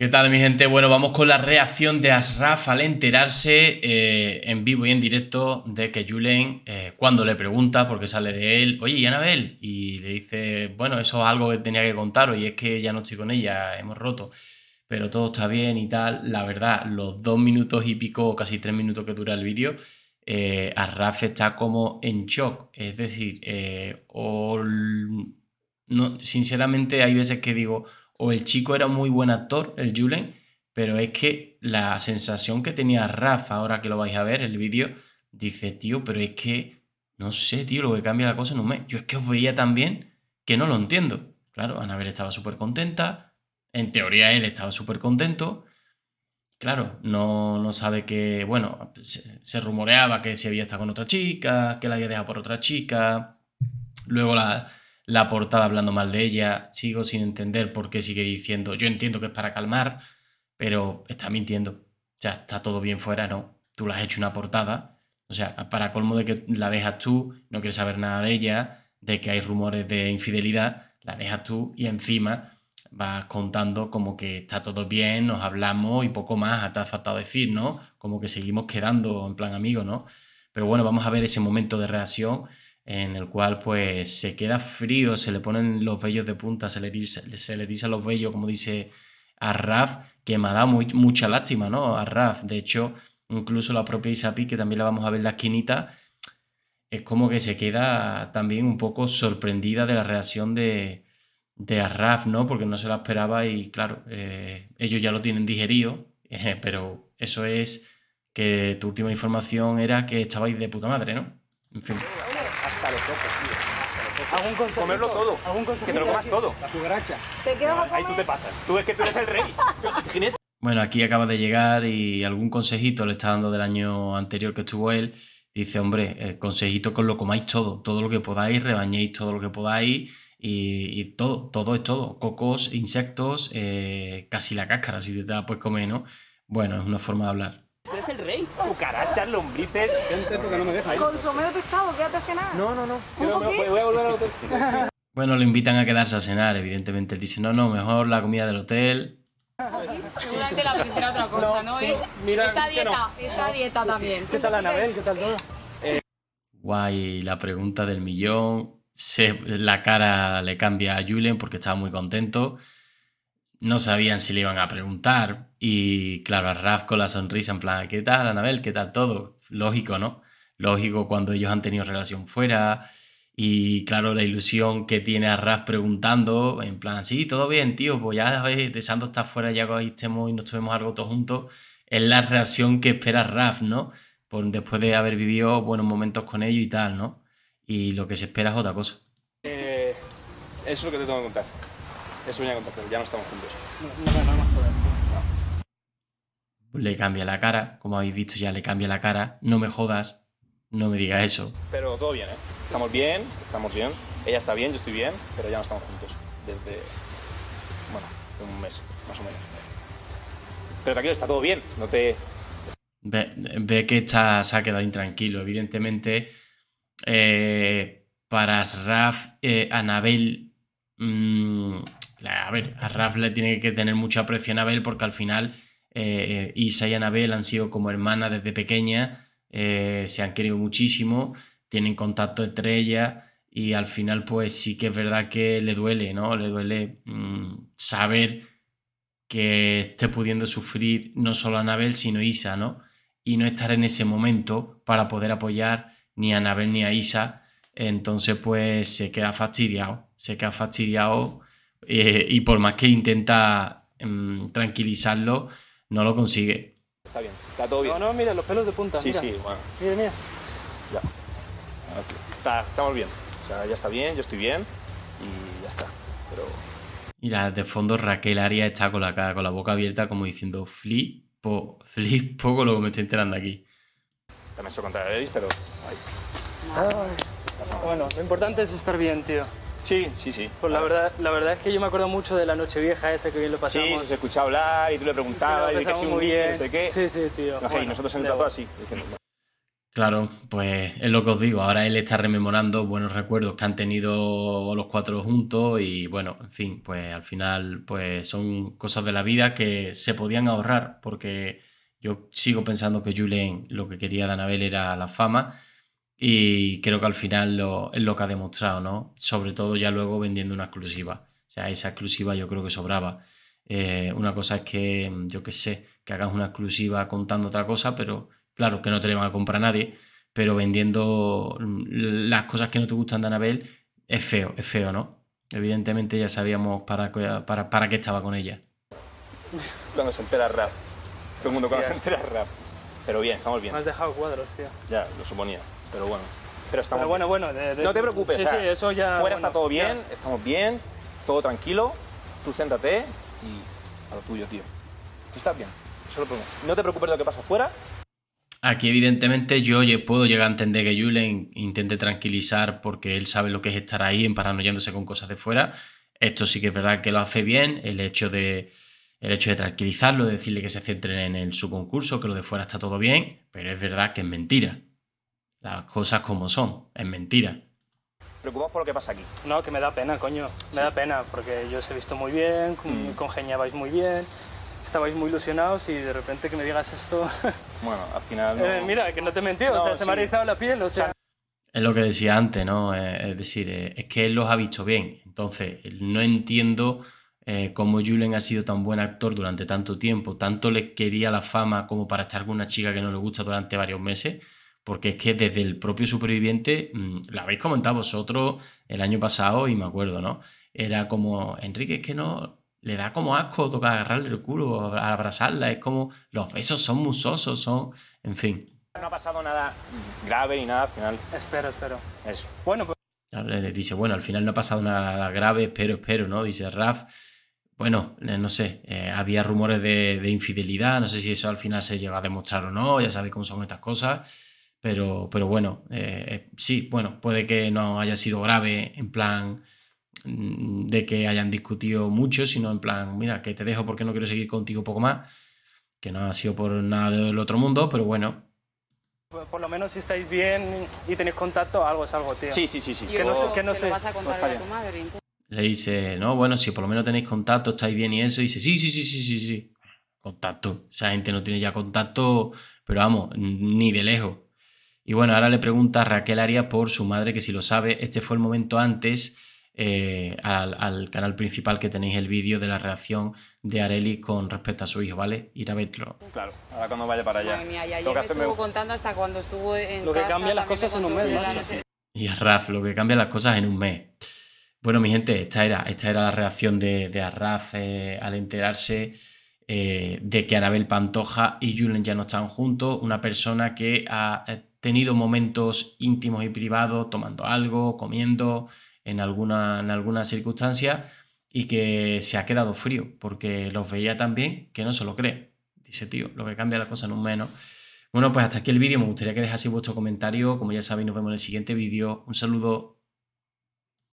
¿Qué tal mi gente? Bueno, vamos con la reacción de Asraf al enterarse eh, en vivo y en directo de que Julen, eh, cuando le pregunta, porque sale de él, oye, ¿y Anabel? Y le dice, bueno, eso es algo que tenía que contaros y es que ya no estoy con ella, hemos roto, pero todo está bien y tal. La verdad, los dos minutos y pico, casi tres minutos que dura el vídeo, eh, Asraf está como en shock. Es decir, o... no, sinceramente hay veces que digo o el chico era muy buen actor, el Julen, pero es que la sensación que tenía Rafa, ahora que lo vais a ver, el vídeo, dice, tío, pero es que, no sé, tío, lo que cambia la cosa en un mes. Yo es que os veía tan bien que no lo entiendo. Claro, Anabel estaba súper contenta, en teoría él estaba súper contento. Claro, no, no sabe que, bueno, se rumoreaba que se había estado con otra chica, que la había dejado por otra chica. Luego la, la portada hablando mal de ella, sigo sin entender por qué sigue diciendo, yo entiendo que es para calmar, pero está mintiendo. Ya está todo bien fuera, ¿no? Tú le has hecho una portada, o sea, para colmo de que la dejas tú, no quieres saber nada de ella, de que hay rumores de infidelidad, la dejas tú y encima vas contando como que está todo bien, nos hablamos y poco más, hasta ha faltado decir, ¿no? Como que seguimos quedando en plan amigo, ¿no? Pero bueno, vamos a ver ese momento de reacción en el cual pues se queda frío, se le ponen los vellos de punta, se le eriza, los vellos, como dice Arraf, que me ha dado mucha lástima, ¿no? Arraf, de hecho, incluso la propia Isapi, que también la vamos a ver en la esquinita, es como que se queda también un poco sorprendida de la reacción de, de Arraf, ¿no? Porque no se la esperaba y claro, eh, ellos ya lo tienen digerido, eh, pero eso es que tu última información era que estabais de puta madre, ¿no? En fin. Comerlo todo. Que te lo comas todo. ¿Te a Ahí tú te pasas. Tú que tú eres el rey. Bueno, aquí acaba de llegar y algún consejito le está dando del año anterior que estuvo él. Dice, hombre, eh, consejito con lo comáis todo, todo lo que podáis, rebañéis todo lo que podáis y, todo, todo es todo. Cocos, insectos, eh, casi la cáscara, si te la puedes comer, ¿no? Bueno, es una forma de hablar. Tú eres el rey. Cucarachas, lombrices. No me deja Consomé de pescado, quédate a cenar. No, no, no. voy a volver al hotel. Bueno, lo invitan a quedarse a cenar, evidentemente. Él dice, no, no, mejor la comida del hotel. Seguramente la primera otra cosa, ¿no? Sí, esta dieta, esta dieta también. ¿Qué tal Anabel? ¿Qué tal todo? Eh. Guay, la pregunta del millón. Se, la cara le cambia a Julien porque estaba muy contento no sabían si le iban a preguntar. Y claro, a Raf con la sonrisa, en plan, ¿qué tal, Anabel? ¿Qué tal todo? Lógico, ¿no? Lógico cuando ellos han tenido relación fuera. Y claro, la ilusión que tiene a Raf preguntando, en plan, sí, todo bien, tío, pues ya de Santo está fuera, ya estemos y nos tuvimos algo todos juntos. Es la reacción que espera Raf, ¿no? Por, después de haber vivido buenos momentos con ellos y tal, ¿no? Y lo que se espera es otra cosa. Eh, eso es lo que te tengo que contar es comparación, ya no estamos juntos. Le cambia la cara, como habéis visto ya le cambia la cara, no me jodas, no me diga eso. Pero todo bien, ¿eh? Estamos bien, estamos bien, ella está bien, yo estoy bien, pero ya no estamos juntos desde, bueno, un mes, más o menos. Pero tranquilo, está todo bien, no te... Ve, que se ha quedado intranquilo, evidentemente. Eh, para Asraf, eh, Anabel mm, a ver, a Raf le tiene que tener mucho aprecio a Anabel porque al final eh, eh, Isa y Anabel han sido como hermanas desde pequeña, eh, se han querido muchísimo, tienen contacto entre ellas y al final pues sí que es verdad que le duele, ¿no? Le duele mm, saber que esté pudiendo sufrir no solo Anabel sino Isa, ¿no? Y no estar en ese momento para poder apoyar ni a Anabel ni a Isa. Entonces pues se queda fastidiado, se queda fastidiado eh, y por más que intenta mm, tranquilizarlo, no lo consigue. Está bien, está todo bien. No, no, mira, los pelos de punta. Sí, sí, bueno. Mira, mira. Ya. estamos bien. O sea, ya está bien, yo estoy bien y ya está. Pero... Mira, de fondo Raquel Aria está con la, con la boca abierta como diciendo flipo, flipo con lo que me estoy enterando aquí. También se contra pero... Ah, bueno, lo importante es estar bien, tío. Sí, sí, sí. Pues la verdad, la verdad es que yo me acuerdo mucho de la noche vieja esa que bien lo pasamos. Sí, se escuchaba hablar y tú le preguntabas y, que sí, muy bien, no sé qué. Sí, sí, tío. y nosotros en así, Claro, pues es lo que os digo, ahora él está rememorando buenos recuerdos que han tenido los cuatro juntos y bueno, en fin, pues al final pues son cosas de la vida que se podían ahorrar porque yo sigo pensando que Julien lo que quería de Anabel era la fama y creo que al final es lo que ha demostrado, ¿no? Sobre todo ya luego vendiendo una exclusiva. O sea, esa exclusiva yo creo que sobraba. Eh, una cosa es que, mm, yo qué sé, que hagas una exclusiva contando otra cosa, pero claro, que no te le van a comprar a nadie, pero vendiendo mm, las cosas que no te gustan de Anabel es feo, es feo, ¿no? Evidentemente ya sabíamos para, para, para qué estaba con ella. Cuando se entera rap. Todo el mundo cuando se entera rap. Pero bien, estamos bien. Me has dejado cuadros, tío. Ya, lo suponía. Pero bueno. Pero, estamos bueno, bueno. no te preocupes. eso ya. Fuera está todo bien, estamos bien, todo tranquilo. Tú siéntate y a lo tuyo, tío. Tú estás bien. No te preocupes de lo que pasa afuera. Aquí, evidentemente, yo puedo llegar a entender que Julien intente tranquilizar porque él sabe lo que es estar ahí emparanoyándose con cosas de fuera. Esto sí que es verdad que lo hace bien. El hecho de, el hecho de tranquilizarlo, decirle que se centren en el, su concurso, que lo de fuera está todo bien, pero es verdad que es mentira las cosas como son, es mentira. preocupas por lo que pasa aquí? No, que me da pena, coño, me da pena, porque yo os he visto muy bien, ...congeñabais mm. congeniabais muy bien, estabais muy ilusionados y de repente que me digas esto... bueno, al final... Eh, mira, que no te he mentido... o sea, se me ha realizado la piel, o sea... Es lo que decía antes, ¿no? Eh, es decir, eh, es que él los ha visto bien, entonces no entiendo... ...cómo como ha sido tan buen actor durante tanto tiempo, tanto le quería la fama como para estar con una chica que no le gusta durante varios meses, porque es que desde el propio superviviente, mm, la lo habéis comentado vosotros el año pasado y me acuerdo, ¿no? Era como, Enrique, es que no, le da como asco toca agarrarle el culo, abrazarla, es como, los besos son musosos, son, en fin. No ha pasado nada grave ni nada al final. Espero, espero. es Bueno, pues- Dice, bueno, al final no ha pasado nada grave, espero, espero, ¿no? Dice Raf. Bueno, eh, no sé, eh, había rumores de, de, infidelidad, no sé si eso al final se lleva a demostrar o no, ya sabéis cómo son estas cosas. Pero, pero bueno, eh, eh, sí, bueno, puede que no haya sido grave en plan mm, de que hayan discutido mucho, sino en plan, mira, que te dejo porque no quiero seguir contigo poco más, que no ha sido por nada del otro mundo, pero bueno, por lo menos si estáis bien y tenéis contacto, algo es algo, tío. Sí, sí, sí. sí. Que no, que no pues tu madre. Le dice, no, bueno, si por lo menos tenéis contacto, estáis bien y eso. dice, sí, sí, sí, sí, sí, sí. Contacto. O Esa gente no tiene ya contacto, pero vamos, ni de lejos. Y bueno, ahora le pregunta a Raquel Arias por su madre, que si lo sabe, este fue el momento antes eh, al, canal principal que tenéis el vídeo de la reacción de Areli con respecto a su hijo, ¿vale? Ir a verlo. Claro, ahora cuando vaya para allá. que estuvo contando hasta cuando estuvo en Lo que cambia las cosas en un mes, Y Raf lo que cambia las cosas en un mes. Bueno, mi gente, esta era, esta era la reacción de, de Arraf eh, al enterarse eh, de que Anabel Pantoja y Julen ya no están juntos, una persona que ha tenido momentos íntimos y privados tomando algo, comiendo, en alguna, en alguna circunstancia y que se ha quedado frío porque los veía tan bien que no se lo cree. Dice, tío, lo que cambia la cosa en un menos. Bueno, pues hasta aquí el vídeo. Me gustaría que dejaseis vuestro comentario. Como ya sabéis, nos vemos en el siguiente vídeo. Un saludo.